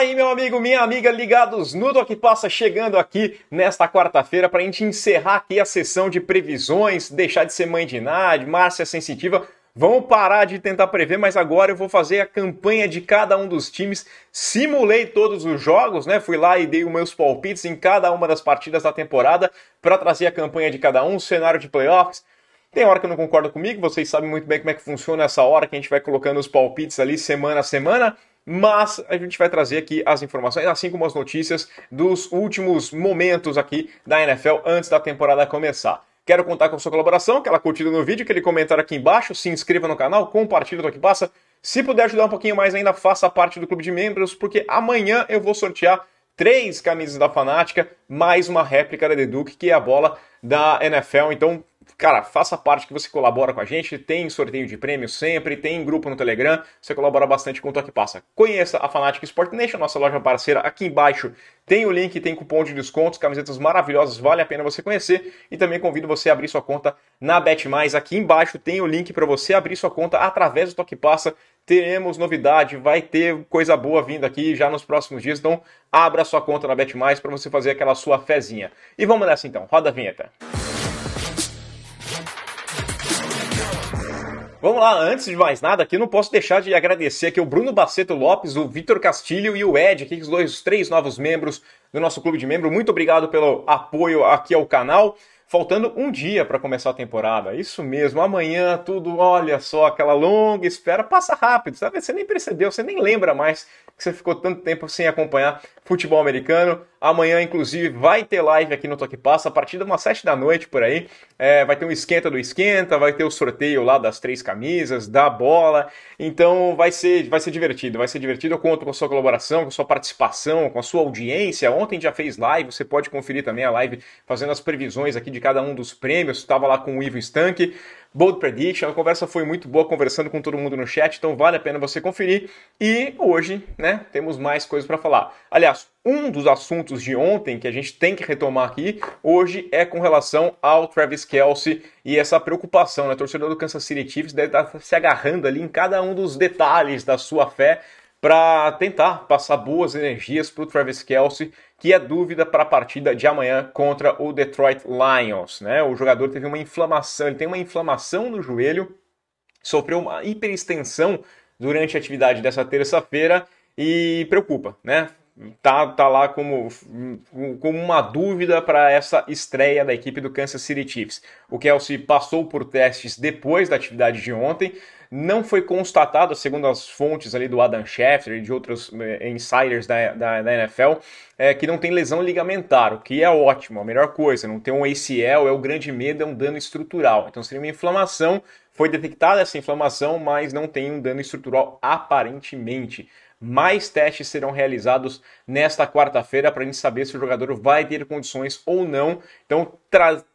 Fala aí, meu amigo, minha amiga, ligados no a Que Passa, chegando aqui nesta quarta-feira para a gente encerrar aqui a sessão de previsões, deixar de ser mãe de Nade, Márcia Sensitiva. Vamos parar de tentar prever, mas agora eu vou fazer a campanha de cada um dos times. Simulei todos os jogos, né? Fui lá e dei os meus palpites em cada uma das partidas da temporada para trazer a campanha de cada um, cenário de playoffs, tem hora que eu não concordo comigo, vocês sabem muito bem como é que funciona essa hora que a gente vai colocando os palpites ali semana a semana mas a gente vai trazer aqui as informações, assim como as notícias dos últimos momentos aqui da NFL antes da temporada começar. Quero contar com a sua colaboração, aquela curtida no vídeo, aquele comentário aqui embaixo, se inscreva no canal, compartilha o que passa. Se puder ajudar um pouquinho mais ainda, faça parte do clube de membros, porque amanhã eu vou sortear três camisas da Fanática, mais uma réplica da Deduc, que é a bola da NFL. Então cara, faça parte que você colabora com a gente. Tem sorteio de prêmios sempre, tem grupo no Telegram. Você colabora bastante com o Toque Passa. Conheça a Fanatic Sport Nation, nossa loja parceira. Aqui embaixo tem o link, tem cupom de desconto, camisetas maravilhosas, vale a pena você conhecer. E também convido você a abrir sua conta na Bet Mais. Aqui embaixo tem o link para você abrir sua conta através do Toque Passa teremos novidade, vai ter coisa boa vindo aqui já nos próximos dias. Então, abra sua conta na Bet Mais para você fazer aquela sua fezinha. E vamos nessa então, roda a vinheta. Vamos lá, antes de mais nada aqui, não posso deixar de agradecer aqui o Bruno Baceto Lopes, o Vitor Castilho e o Ed, aqui os dois, os três novos membros do nosso clube de membro. Muito obrigado pelo apoio aqui ao canal. Faltando um dia para começar a temporada. Isso mesmo, amanhã tudo, olha só, aquela longa espera, passa rápido, sabe? Você nem percebeu, você nem lembra mais que você ficou tanto tempo sem acompanhar futebol americano. Amanhã, inclusive, vai ter live aqui no Toque Passa, a partir de umas 7 da noite por aí. É, vai ter um esquenta do esquenta, vai ter o sorteio lá das três camisas, da bola. Então vai ser, vai ser divertido, vai ser divertido. Eu conto com a sua colaboração, com a sua participação, com a sua audiência. Ontem já fez live, você pode conferir também a live fazendo as previsões aqui de cada um dos prêmios. Estava lá com o Ivo Stank. Bold Prediction. A conversa foi muito boa conversando com todo mundo no chat, então vale a pena você conferir. E hoje, né, temos mais coisas para falar. Aliás, um dos assuntos de ontem que a gente tem que retomar aqui hoje é com relação ao Travis Kelsey e essa preocupação, né? torcedor do Kansas City Chiefs deve estar tá se agarrando ali em cada um dos detalhes da sua fé para tentar passar boas energias para o Travis Kelsey que é dúvida para a partida de amanhã contra o Detroit Lions. Né? O jogador teve uma inflamação, ele tem uma inflamação no joelho, sofreu uma hiperextensão durante a atividade dessa terça-feira e preocupa, né? Tá, tá lá como, como uma dúvida para essa estreia da equipe do Kansas City Chiefs. O Kelsey passou por testes depois da atividade de ontem, não foi constatado, segundo as fontes ali do Adam Schefter e de outros eh, insiders da, da, da NFL, é, que não tem lesão ligamentar, o que é ótimo, a melhor coisa. Não ter um ACL é o grande medo, é um dano estrutural. Então seria uma inflamação, foi detectada essa inflamação, mas não tem um dano estrutural aparentemente. Mais testes serão realizados nesta quarta-feira para a gente saber se o jogador vai ter condições ou não. Então,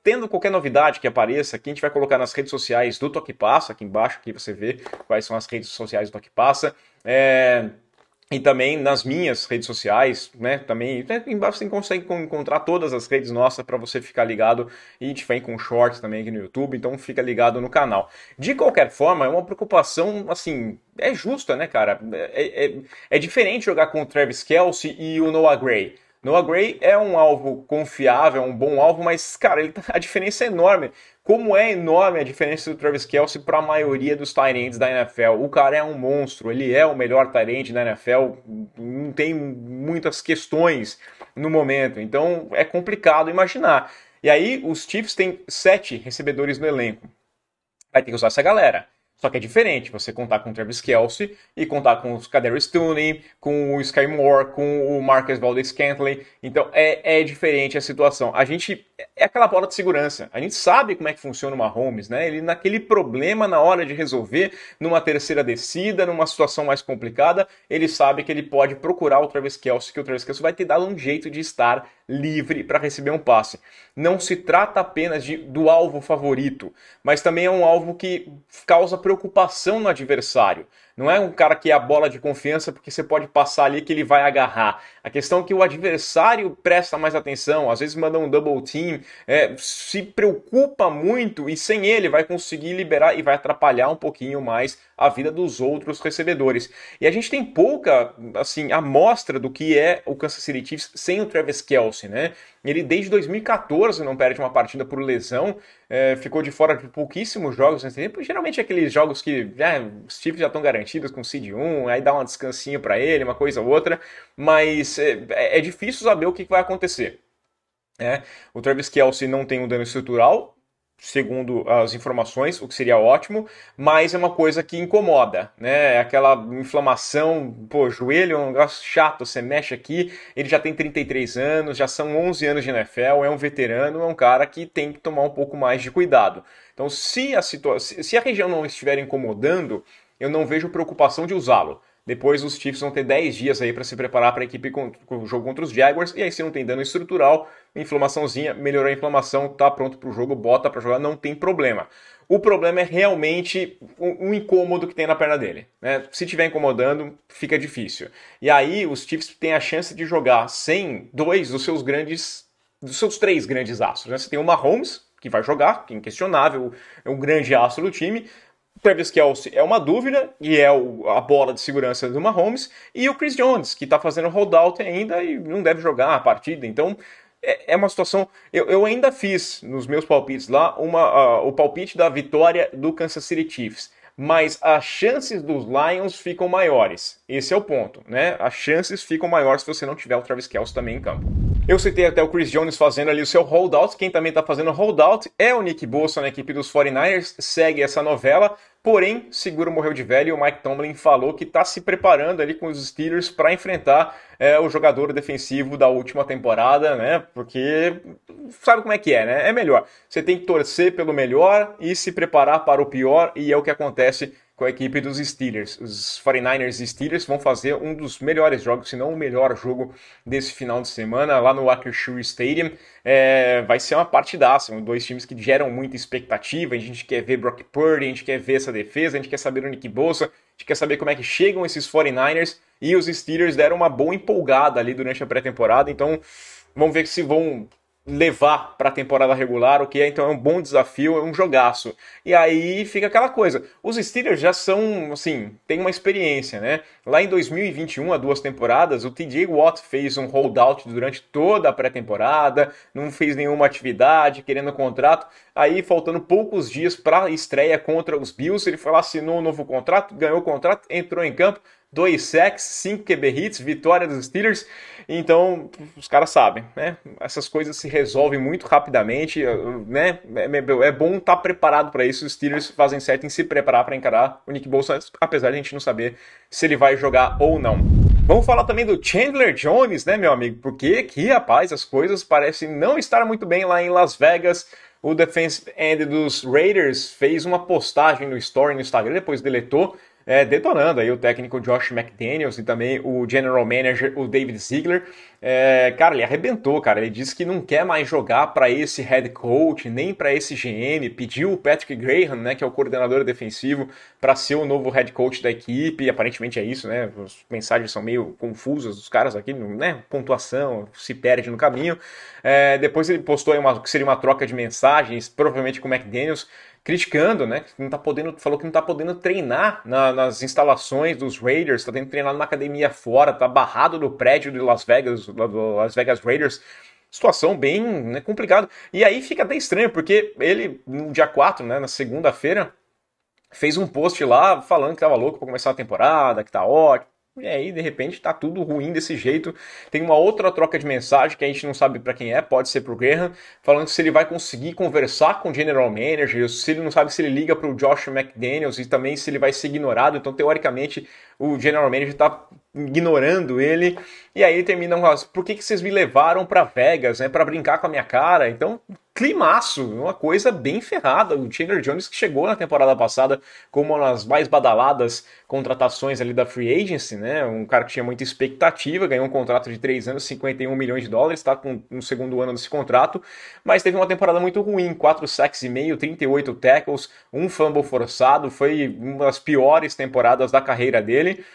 tendo qualquer novidade que apareça, a gente vai colocar nas redes sociais do Toque Passa, aqui embaixo, aqui você vê quais são as redes sociais do Toque Passa. É e também nas minhas redes sociais, né? Também né, embaixo você consegue encontrar todas as redes nossas para você ficar ligado e a gente vem com shorts também aqui no YouTube, então fica ligado no canal. De qualquer forma, é uma preocupação assim, é justa, né, cara? É, é, é diferente jogar com o Travis Kelsey e o Noah Gray. Noah Gray é um alvo confiável, é um bom alvo, mas, cara, ele, tá, a diferença é enorme. Como é enorme a diferença do Travis Kelsey para a maioria dos Tyrants da NFL. O cara é um monstro, ele é o melhor tight da NFL, não tem muitas questões no momento, então é complicado imaginar. E aí os Chiefs têm sete recebedores no elenco. Vai ter que usar essa galera. Só que é diferente você contar com o Travis Kelsey e contar com os Kadarius Tooney, com o Sky Moore, com o Marcus Valdez Cantley. Então é, é diferente a situação. A gente é aquela bola de segurança. A gente sabe como é que funciona o Mahomes, né? Ele naquele problema na hora de resolver, numa terceira descida, numa situação mais complicada, ele sabe que ele pode procurar o Travis Kelsey, que o Travis Kelsey vai ter dado um jeito de estar livre para receber um passe. Não se trata apenas de, do alvo favorito, mas também é um alvo que causa preocupação no adversário. Não é um cara que é a bola de confiança porque você pode passar ali que ele vai agarrar. A questão é que o adversário presta mais atenção, às vezes manda um double team, é, se preocupa muito e sem ele vai conseguir liberar e vai atrapalhar um pouquinho mais a vida dos outros recebedores. E a gente tem pouca assim amostra do que é o Kansas City Chiefs sem o Travis Kelsey, né? Ele desde 2014 não perde uma partida por lesão, é, ficou de fora de pouquíssimos jogos nesse tempo. Geralmente é aqueles jogos que é, os Chiefs já estão garantidos garantidas com seed 1, aí dá uma descansinha para ele, uma coisa ou outra, mas é, é, é difícil saber o que, vai acontecer. Né? o Travis Kelsey não tem um dano estrutural, segundo as informações, o que seria ótimo, mas é uma coisa que incomoda, né? É aquela inflamação, pô, joelho é um negócio chato, você mexe aqui, ele já tem 33 anos, já são 11 anos de NFL, é um veterano, é um cara que tem que tomar um pouco mais de cuidado. Então, se a se a região não estiver incomodando, eu não vejo preocupação de usá-lo. Depois os Chiefs vão ter 10 dias aí para se preparar para a equipe com o jogo contra os Jaguars. E aí se não tem dano estrutural, inflamaçãozinha, melhorou a inflamação, tá pronto para o jogo, bota para jogar, não tem problema. O problema é realmente um incômodo que tem na perna dele. Né? Se tiver incomodando, fica difícil. E aí os Chiefs têm a chance de jogar sem dois dos seus grandes, dos seus três grandes astros. Né? Você tem o Mahomes, que vai jogar, que é inquestionável, é um grande astro do time, Travis Kelsey é uma dúvida e é o, a bola de segurança do Mahomes e o Chris Jones, que está fazendo holdout ainda e não deve jogar a partida. Então, é, é uma situação. Eu, eu, ainda fiz nos meus palpites lá uma, uh, o palpite da vitória do Kansas City Chiefs, mas as chances dos Lions ficam maiores. Esse é o ponto, né? As chances ficam maiores se você não tiver o Travis Kelce também em campo. Eu citei até o Chris Jones fazendo ali o seu holdout. Quem também está fazendo holdout é o Nick Bolsa na equipe dos 49ers. Segue essa novela, porém, seguro morreu de velho. E o Mike Tomlin falou que está se preparando ali com os Steelers para enfrentar é, o jogador defensivo da última temporada, né? Porque sabe como é que é, né? É melhor. Você tem que torcer pelo melhor e se preparar para o pior, e é o que acontece com a equipe dos Steelers. Os 49ers e Steelers vão fazer um dos melhores jogos, se não o melhor jogo desse final de semana lá no Akershire Stadium. É, vai ser uma partidaça, são dois times que geram muita expectativa. A gente quer ver Brock Purdy, a gente quer ver essa defesa, a gente quer saber o Nick Bolsa, a gente quer saber como é que chegam esses 49ers. E os Steelers deram uma boa empolgada ali durante a pré-temporada, então vamos ver se vão levar para a temporada regular, o que é então é um bom desafio, é um jogaço. E aí fica aquela coisa. Os Steelers já são, assim, tem uma experiência, né? Lá em 2021, há duas temporadas, o TJ Watt fez um holdout durante toda a pré-temporada, não fez nenhuma atividade, querendo um contrato. Aí, faltando poucos dias para a estreia contra os Bills, ele foi lá, assinou um novo contrato, ganhou o contrato, entrou em campo, 2 sacks, 5 QB hits, vitória dos Steelers. Então, os caras sabem, né? Essas coisas se resolvem muito rapidamente, eh, né? É, é, é bom estar tá preparado para isso. Os Steelers fazem certo em se preparar para encarar o Nick Bolsa, apesar de a gente não saber se ele vai jogar ou não. Vamos falar também do Chandler Jones, né, meu amigo? Porque que, rapaz, as coisas parecem não estar muito bem lá em Las Vegas. O defense end dos Raiders fez uma postagem no story no Instagram, depois deletou, é, detonando aí o técnico Josh McDaniels e também o general manager, o David Ziegler. É, cara, ele arrebentou, cara. Ele disse que não quer mais jogar para esse head coach, nem para esse GM. Pediu o Patrick Graham, né, que é o coordenador defensivo, para ser o novo head coach da equipe. E aparentemente é isso, né? As mensagens são meio confusas dos caras aqui, né? Pontuação, se perde no caminho. É, depois ele postou aí uma, que seria uma troca de mensagens, provavelmente com o McDaniels criticando, né? Que não tá podendo, falou que não está podendo treinar na, nas instalações dos Raiders, está tendo que treinar numa academia fora, tá barrado no prédio de Las Vegas, do Las Vegas Raiders. Situação bem né, complicada. E aí fica até estranho, porque ele, no dia 4, né, na segunda-feira, fez um post lá falando que estava louco para começar a temporada, que tá ótimo, e aí, de repente, tá tudo ruim desse jeito. Tem uma outra troca de mensagem que a gente não sabe para quem é, pode ser pro Graham, falando se ele vai conseguir conversar com o general manager, se ele não sabe se ele liga pro Josh McDaniels e também se ele vai ser ignorado. Então, teoricamente, o general manager tá ignorando ele. E aí ele termina um por que, que vocês me levaram para Vegas, né? para brincar com a minha cara? Então, climaço, uma coisa bem ferrada. O Chandler Jones que chegou na temporada passada como uma das mais badaladas contratações ali da Free Agency, né? Um cara que tinha muita expectativa, ganhou um contrato de 3 anos, 51 milhões de dólares, está com no segundo ano desse contrato, mas teve uma temporada muito ruim, 4 sacks e meio, 38 tackles, um fumble forçado, foi uma das piores temporadas da carreira dele.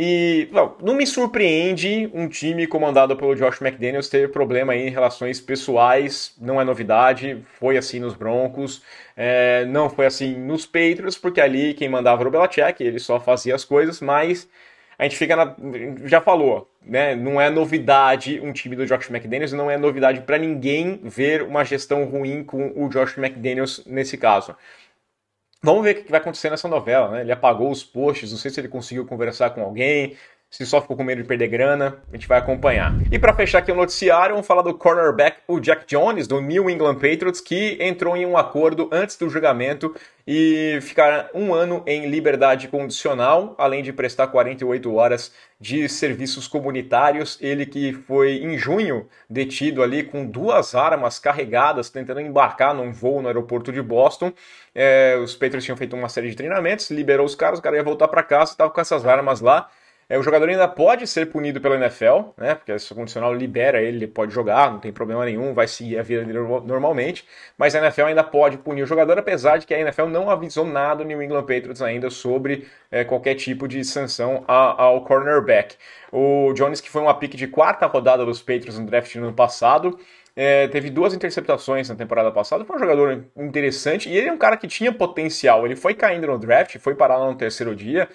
E não, não me surpreende um time comandado pelo Josh McDaniels ter problema em relações pessoais, não é novidade, foi assim nos Broncos, é, não foi assim nos Patriots, porque ali quem mandava era o Belichick, ele só fazia as coisas, mas a gente fica na, já falou, né? Não é novidade um time do Josh McDaniels, não é novidade para ninguém ver uma gestão ruim com o Josh McDaniels nesse caso. Vamos ver o que vai acontecer nessa novela, né? Ele apagou os posts, não sei se ele conseguiu conversar com alguém, se só ficou com medo de perder grana, a gente vai acompanhar. E para fechar aqui o noticiário, vamos falar do cornerback o Jack Jones do New England Patriots que entrou em um acordo antes do julgamento e ficará um ano em liberdade condicional, além de prestar 48 horas de serviços comunitários. Ele que foi em junho detido ali com duas armas carregadas tentando embarcar num voo no aeroporto de Boston. É, os Patriots tinham feito uma série de treinamentos, liberou os caras, o cara ia voltar para casa, estava com essas armas lá é, o jogador ainda pode ser punido pela NFL, né? Porque esse condicional libera ele, ele pode jogar, não tem problema nenhum, vai seguir a vida dele normalmente. Mas a NFL ainda pode punir o jogador, apesar de que a NFL não avisou nada no New England Patriots ainda sobre é, qualquer tipo de sanção a, ao cornerback. O Jones, que foi uma pick de quarta rodada dos Patriots no draft no ano passado, é, teve duas interceptações na temporada passada, foi um jogador interessante e ele é um cara que tinha potencial. Ele foi caindo no draft, foi parar lá no terceiro dia,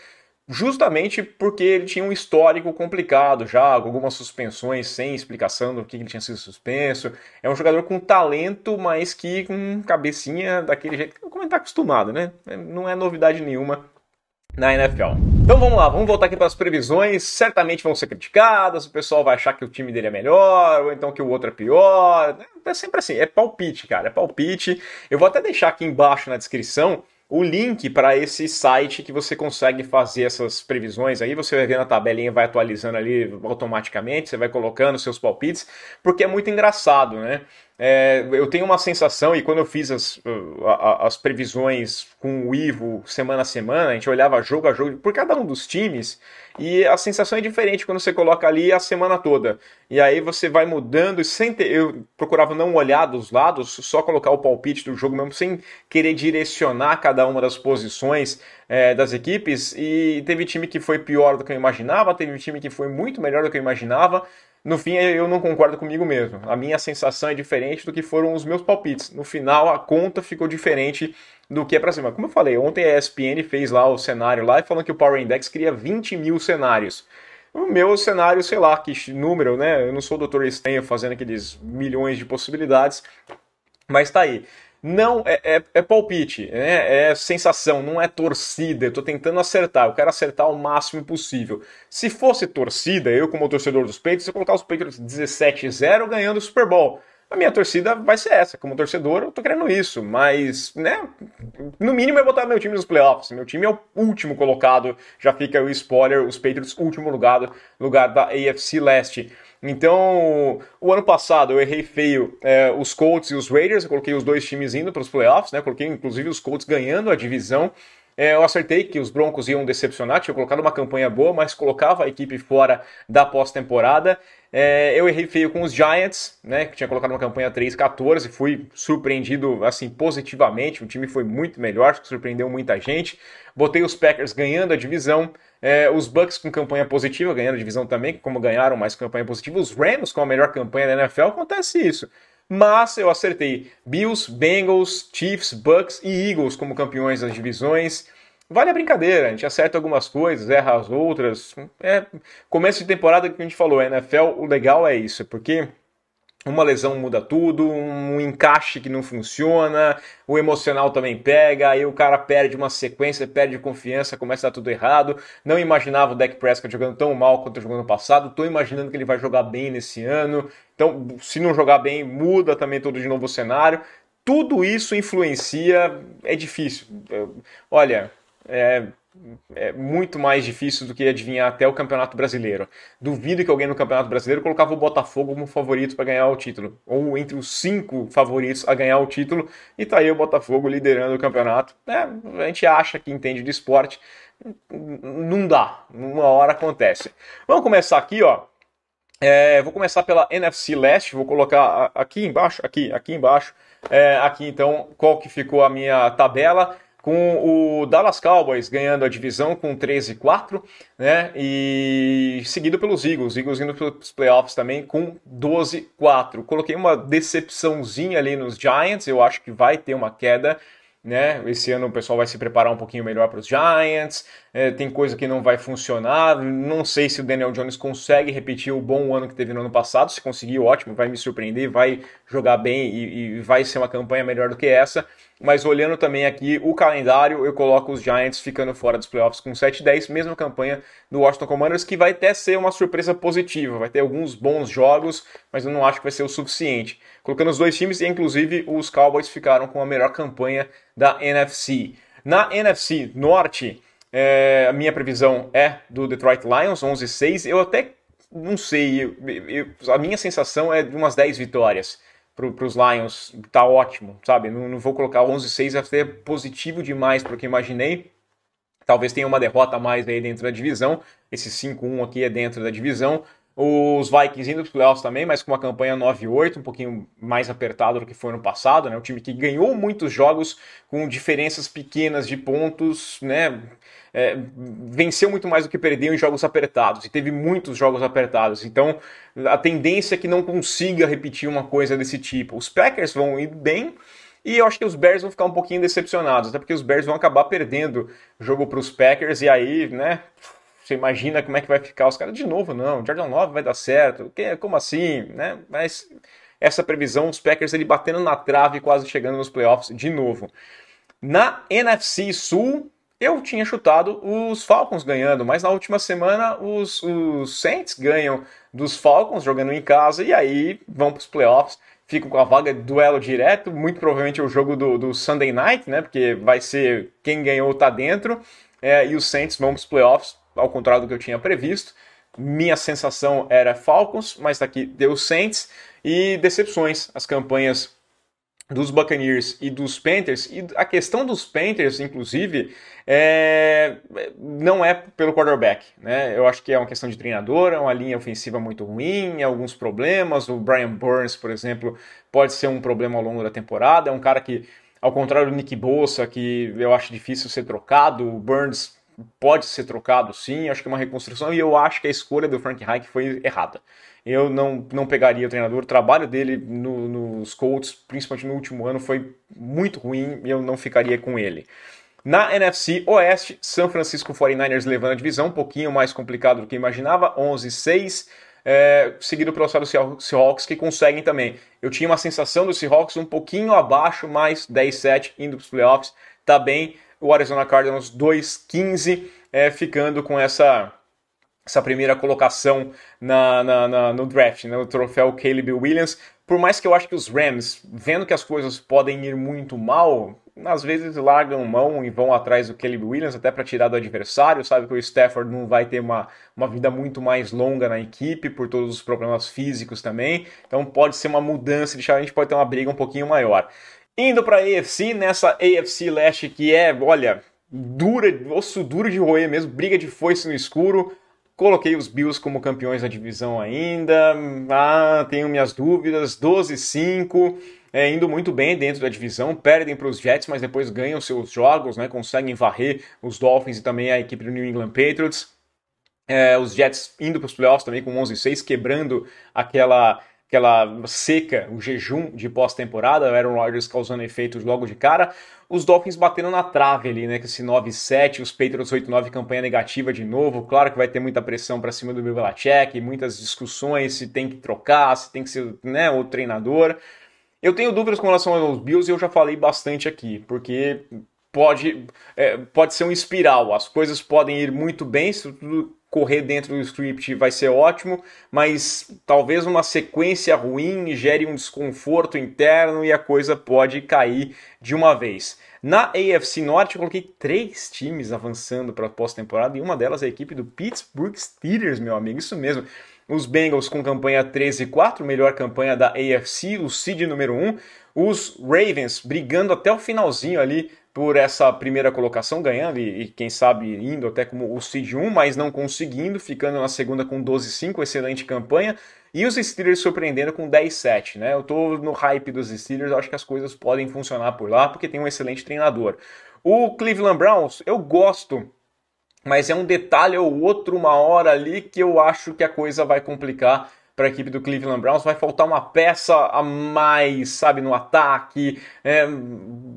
justamente porque ele tinha um histórico complicado já, algumas suspensões sem explicação do que ele tinha sido suspenso. É um jogador com talento, mas que com cabecinha daquele jeito, como ele está acostumado, né? É, não é novidade nenhuma na NFL. Então vamos lá, vamos voltar aqui para as previsões. Certamente vão ser criticadas, o pessoal vai achar que o time dele é melhor, ou então que o outro é pior. É, é sempre assim, é palpite, cara, é palpite. Eu vou até deixar aqui embaixo na descrição o link para esse site que você consegue fazer essas previsões aí. Você vai ver na tabelinha, vai atualizando ali automaticamente, você vai colocando seus palpites, porque é muito engraçado, né? É, eu tenho uma sensação, e quando eu fiz as, uh, as previsões com o Ivo semana a semana, a gente olhava jogo a jogo por cada um dos times, e a sensação é diferente quando você coloca ali a semana toda. E aí você vai mudando, sem ter, eu procurava não olhar dos lados, só colocar o palpite do jogo mesmo, sem querer direcionar cada uma das posições é, das equipes. E teve time que foi pior do que eu imaginava, teve time que foi muito melhor do que eu imaginava no fim eu não concordo comigo mesmo. A minha sensação é diferente do que foram os meus palpites. No final a conta ficou diferente do que é pra cima. Como eu falei, ontem a ESPN fez lá o cenário lá e falando que o Power Index cria 20 mil cenários. O meu cenário, sei lá, que número, né? Eu não sou o Dr. Stanho fazendo aqueles milhões de possibilidades, mas tá aí. Não, é, é, é palpite, né? é sensação, não é torcida. Eu estou tentando acertar, eu quero acertar o máximo possível. Se fosse torcida, eu, como torcedor dos Patriots, eu colocar os Patriots 17-0 ganhando o Super Bowl a minha torcida vai ser essa. Como torcedor, eu tô querendo isso, mas, né, no mínimo é botar meu time nos playoffs. Meu time é o último colocado, já fica o spoiler, os Patriots último lugar, lugar da AFC Leste. Então, o ano passado eu errei feio é, os Colts e os Raiders, eu coloquei os dois times indo para os playoffs, né? Coloquei inclusive os Colts ganhando a divisão é, eu acertei que os Broncos iam decepcionar, tinha colocado uma campanha boa, mas colocava a equipe fora da pós-temporada. É, eu errei feio com os Giants, né, que tinha colocado uma campanha 3-14, fui surpreendido assim positivamente, o time foi muito melhor, surpreendeu muita gente. Botei os Packers ganhando a divisão, é, os Bucks com campanha positiva, ganhando a divisão também, como ganharam mais campanha positiva, os Rams com a melhor campanha da NFL, acontece isso mas eu acertei Bills, Bengals, Chiefs, Bucks e Eagles como campeões das divisões. Vale a brincadeira, a gente acerta algumas coisas, erra as outras. É começo de temporada que a gente falou, NFL, o legal é isso, é porque uma lesão muda tudo, um encaixe que não funciona, o emocional também pega, aí o cara perde uma sequência, perde confiança, começa a dar tudo errado. Não imaginava o Dak Prescott jogando tão mal quanto jogou no passado, tô imaginando que ele vai jogar bem nesse ano. Então, se não jogar bem, muda também todo de novo o cenário. Tudo isso influencia, é difícil. Olha, é, é muito mais difícil do que adivinhar até o Campeonato Brasileiro. Duvido que alguém no Campeonato Brasileiro colocava o Botafogo como favorito para ganhar o título, ou entre os cinco favoritos a ganhar o título, e tá aí o Botafogo liderando o campeonato. É, a gente acha que entende de esporte, não dá, uma hora acontece. Vamos começar aqui, ó. É, vou começar pela NFC Leste, vou colocar aqui embaixo, aqui, aqui embaixo. É, aqui então, qual que ficou a minha tabela com o Dallas Cowboys ganhando a divisão com 13-4, né? E seguido pelos Eagles, Eagles indo para os playoffs também com 12-4. Coloquei uma decepçãozinha ali nos Giants, eu acho que vai ter uma queda, né? Esse ano o pessoal vai se preparar um pouquinho melhor para os Giants, é, tem coisa que não vai funcionar. Não sei se o Daniel Jones consegue repetir o bom ano que teve no ano passado. Se conseguir, ótimo, vai me surpreender, vai jogar bem e, e vai ser uma campanha melhor do que essa. Mas olhando também aqui o calendário, eu coloco os Giants ficando fora dos playoffs com 7-10, mesma campanha do Washington Commanders, que vai até ser uma surpresa positiva, vai ter alguns bons jogos, mas eu não acho que vai ser o suficiente. Colocando os dois times, e inclusive os Cowboys ficaram com a melhor campanha da NFC. Na NFC Norte, é, a minha previsão é do Detroit Lions, 11-6. Eu até não sei, eu, eu, a minha sensação é de umas 10 vitórias para os Lions. Tá ótimo, sabe? Não, não vou colocar 11-6, até positivo demais para o que imaginei. Talvez tenha uma derrota a mais aí dentro da divisão. Esse 5-1 aqui é dentro da divisão. Os Vikings indo para os playoffs também, mas com uma campanha 9-8, um pouquinho mais apertado do que foi no passado, né? Um time que ganhou muitos jogos com diferenças pequenas de pontos, né? É, venceu muito mais do que perdeu em jogos apertados, e teve muitos jogos apertados. Então, a tendência é que não consiga repetir uma coisa desse tipo. Os Packers vão ir bem, e eu acho que os Bears vão ficar um pouquinho decepcionados, até porque os Bears vão acabar perdendo o jogo para os Packers, e aí, né? Você imagina como é que vai ficar os caras de novo, não. Jordan Love vai dar certo. Como assim, né? Mas essa previsão, os Packers ele batendo na trave, quase chegando nos playoffs de novo. Na NFC Sul, eu tinha chutado os Falcons ganhando, mas na última semana os, os Saints ganham dos Falcons jogando em casa e aí vão para os playoffs. Ficam com a vaga de duelo direto, muito provavelmente é o jogo do, do Sunday Night, né? Porque vai ser quem ganhou tá dentro. É, e os Saints vão para os playoffs ao contrário do que eu tinha previsto. Minha sensação era Falcons, mas daqui deu Saints e decepções as campanhas dos Buccaneers e dos Panthers. E a questão dos Panthers, inclusive, é... não é pelo quarterback. Né? Eu acho que é uma questão de treinador, é uma linha ofensiva muito ruim, alguns problemas. O Brian Burns, por exemplo, pode ser um problema ao longo da temporada. É um cara que, ao contrário do Nick Bosa que eu acho difícil ser trocado, o Burns pode ser trocado sim, acho que é uma reconstrução e eu acho que a escolha do Frank Reich foi errada. Eu não, não pegaria o treinador, o trabalho dele no, nos Colts, principalmente no último ano, foi muito ruim e eu não ficaria com ele. Na NFC Oeste, São Francisco 49ers levando a divisão, um pouquinho mais complicado do que imaginava, 11-6. É, seguido pelo Seattle Seahawks, que conseguem também. Eu tinha uma sensação do Seahawks um pouquinho abaixo, mas 10-7 indo para os playoffs, tá bem o Arizona Cardinals 2-15, é, ficando com essa essa primeira colocação na, na, na, no draft, né, no troféu Caleb Williams. Por mais que eu acho que os Rams, vendo que as coisas podem ir muito mal, às vezes largam mão e vão atrás do Caleb Williams, até para tirar do adversário. Sabe que o Stafford não vai ter uma, uma vida muito mais longa na equipe, por todos os problemas físicos também. Então pode ser uma mudança, a gente pode ter uma briga um pouquinho maior. Indo para a AFC, nessa AFC Leste que é, olha, dura, osso duro de roer mesmo, briga de foice no escuro. Coloquei os Bills como campeões da divisão ainda. Ah, tenho minhas dúvidas. 12-5, é, indo muito bem dentro da divisão. Perdem para os Jets, mas depois ganham seus jogos, né? Conseguem varrer os Dolphins e também a equipe do New England Patriots. É, os Jets indo para os playoffs também com 11-6, quebrando aquela aquela seca, o jejum de pós-temporada, o Aaron Rodgers causando efeitos logo de cara. Os Dolphins batendo na trave ali, né? Com esse 9-7, os Patriots 8-9, campanha negativa de novo. Claro que vai ter muita pressão para cima do Bill Belichick, muitas discussões se tem que trocar, se tem que ser né, o treinador. Eu tenho dúvidas com relação aos Bills e eu já falei bastante aqui, porque pode, é, pode ser um espiral. As coisas podem ir muito bem, se tudo correr dentro do script vai ser ótimo, mas talvez uma sequência ruim gere um desconforto interno e a coisa pode cair de uma vez. Na AFC Norte, eu coloquei três times avançando para a pós-temporada e uma delas é a equipe do Pittsburgh Steelers, meu amigo, isso mesmo. Os Bengals com campanha 13-4, melhor campanha da AFC, o seed número 1. Os Ravens brigando até o finalzinho ali por essa primeira colocação, ganhando e, e, quem sabe indo até como o seed 1, mas não conseguindo, ficando na segunda com 12-5, excelente campanha. E os Steelers surpreendendo com 10-7, né? Eu tô no hype dos Steelers, acho que as coisas podem funcionar por lá, porque tem um excelente treinador. O Cleveland Browns, eu gosto, mas é um detalhe ou outro, uma hora ali, que eu acho que a coisa vai complicar para a equipe do Cleveland Browns. Vai faltar uma peça a mais, sabe, no ataque. É,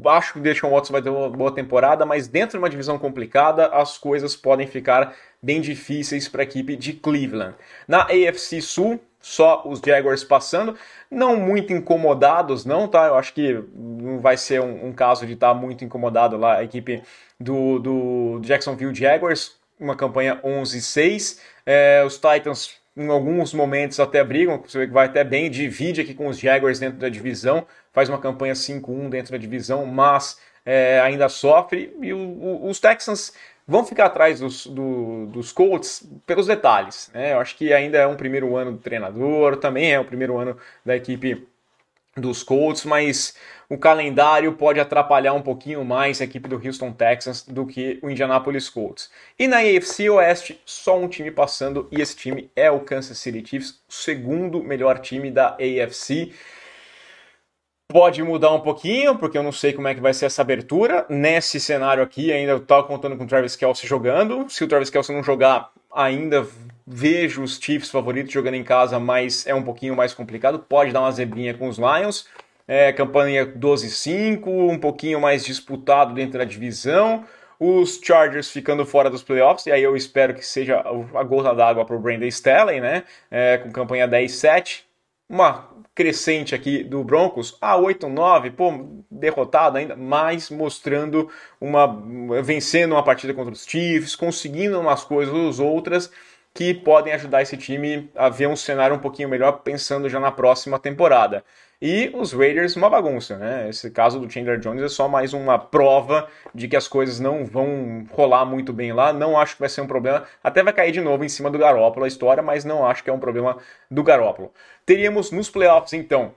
acho que o Deshaun Watson vai ter uma boa temporada, mas dentro de uma divisão complicada, as coisas podem ficar bem difíceis para a equipe de Cleveland. Na AFC Sul, só os Jaguars passando, não muito incomodados, não, tá? Eu acho que não vai ser um, um caso de estar tá muito incomodado lá a equipe do, do Jacksonville Jaguars, uma campanha 11-6. É, os Titans em alguns momentos até brigam, você vê que vai até bem, divide aqui com os Jaguars dentro da divisão, faz uma campanha 5-1 dentro da divisão, mas é, ainda sofre. E o, o, os Texans vão ficar atrás dos, do, dos Colts pelos detalhes. Né? Eu acho que ainda é um primeiro ano do treinador, também é o primeiro ano da equipe dos Colts, mas o calendário pode atrapalhar um pouquinho mais a equipe do Houston Texans do que o Indianapolis Colts. E na AFC Oeste, só um time passando e esse time é o Kansas City Chiefs, o segundo melhor time da AFC. Pode mudar um pouquinho, porque eu não sei como é que vai ser essa abertura. Nesse cenário aqui, ainda eu tava contando com o Travis Kelsey jogando. Se o Travis Kelsey não jogar, ainda vejo os Chiefs favoritos jogando em casa, mas é um pouquinho mais complicado. Pode dar uma zebrinha com os Lions. É, campanha 12-5, um pouquinho mais disputado dentro da divisão. Os Chargers ficando fora dos playoffs, e aí eu espero que seja a gota d'água para o Brandon Staley, né? É, com campanha 10-7. Uma crescente aqui do Broncos, a ah, 8-9, pô, derrotado ainda, mas mostrando uma. vencendo uma partida contra os Chiefs, conseguindo umas coisas ou outras que podem ajudar esse time a ver um cenário um pouquinho melhor pensando já na próxima temporada. E os Raiders, uma bagunça, né? Esse caso do Chandler Jones é só mais uma prova de que as coisas não vão rolar muito bem lá. Não acho que vai ser um problema. Até vai cair de novo em cima do Garópolo a história, mas não acho que é um problema do Garópolo. Teríamos nos playoffs, então,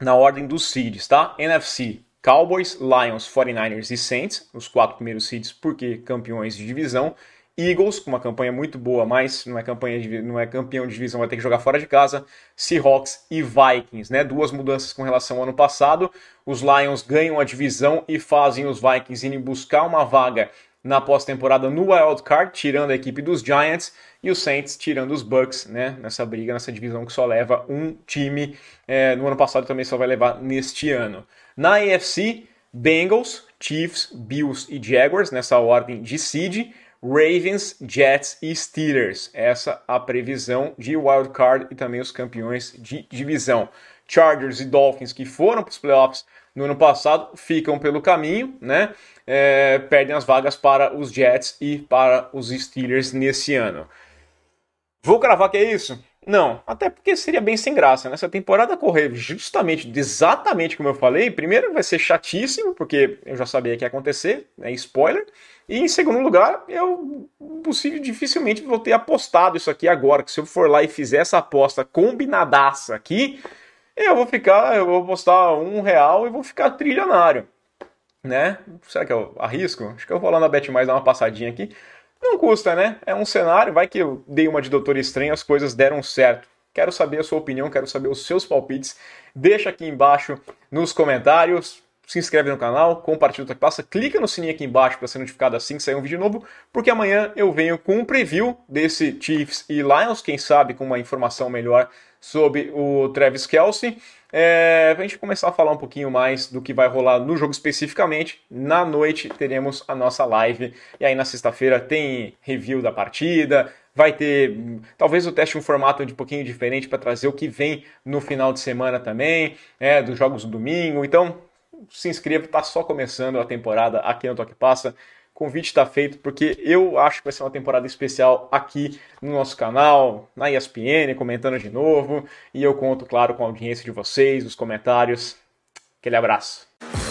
na ordem dos seeds, tá? NFC, Cowboys, Lions, 49ers e Saints, os quatro primeiros seeds, porque campeões de divisão. Eagles, com uma campanha muito boa, mas não é, campanha de, não é campeão de divisão, vai ter que jogar fora de casa. Seahawks e Vikings, né? Duas mudanças com relação ao ano passado. Os Lions ganham a divisão e fazem os Vikings irem buscar uma vaga na pós-temporada no Wild Card, tirando a equipe dos Giants e os Saints tirando os Bucks, né? Nessa briga, nessa divisão que só leva um time. É, no ano passado também só vai levar neste ano. Na AFC, Bengals, Chiefs, Bills e Jaguars, nessa ordem de seed. Ravens, Jets e Steelers. Essa a previsão de wildcard e também os campeões de divisão. Chargers e Dolphins, que foram para os playoffs no ano passado, ficam pelo caminho, né? É, perdem as vagas para os Jets e para os Steelers nesse ano. Vou cravar que é isso? Não, até porque seria bem sem graça, né? Se a temporada correr justamente, exatamente como eu falei, primeiro vai ser chatíssimo, porque eu já sabia que ia acontecer, né? spoiler. E em segundo lugar, eu possível, dificilmente vou ter apostado isso aqui agora, que se eu for lá e fizer essa aposta combinadaça aqui, eu vou ficar, eu vou apostar um real e vou ficar trilionário, né? Será que eu arrisco? Acho que eu vou lá na Bet Mais dar uma passadinha aqui. Não custa, né? É um cenário, vai que eu dei uma de doutor estranho, as coisas deram certo. Quero saber a sua opinião, quero saber os seus palpites. Deixa aqui embaixo nos comentários. Se inscreve no canal, compartilha o que passa, clica no sininho aqui embaixo para ser notificado assim que sair um vídeo novo, porque amanhã eu venho com um preview desse Chiefs e Lions, quem sabe com uma informação melhor sobre o Travis Kelsey. É, a gente começar a falar um pouquinho mais do que vai rolar no jogo especificamente, na noite teremos a nossa live. E aí na sexta-feira tem review da partida, vai ter talvez o teste um formato de um pouquinho diferente para trazer o que vem no final de semana também, é, dos jogos do domingo. Então se inscreva, tá só começando a temporada aqui no é Toque Passa convite está feito, porque eu acho que vai ser uma temporada especial aqui no nosso canal, na ESPN, comentando de novo. E eu conto, claro, com a audiência de vocês, os comentários. Aquele abraço.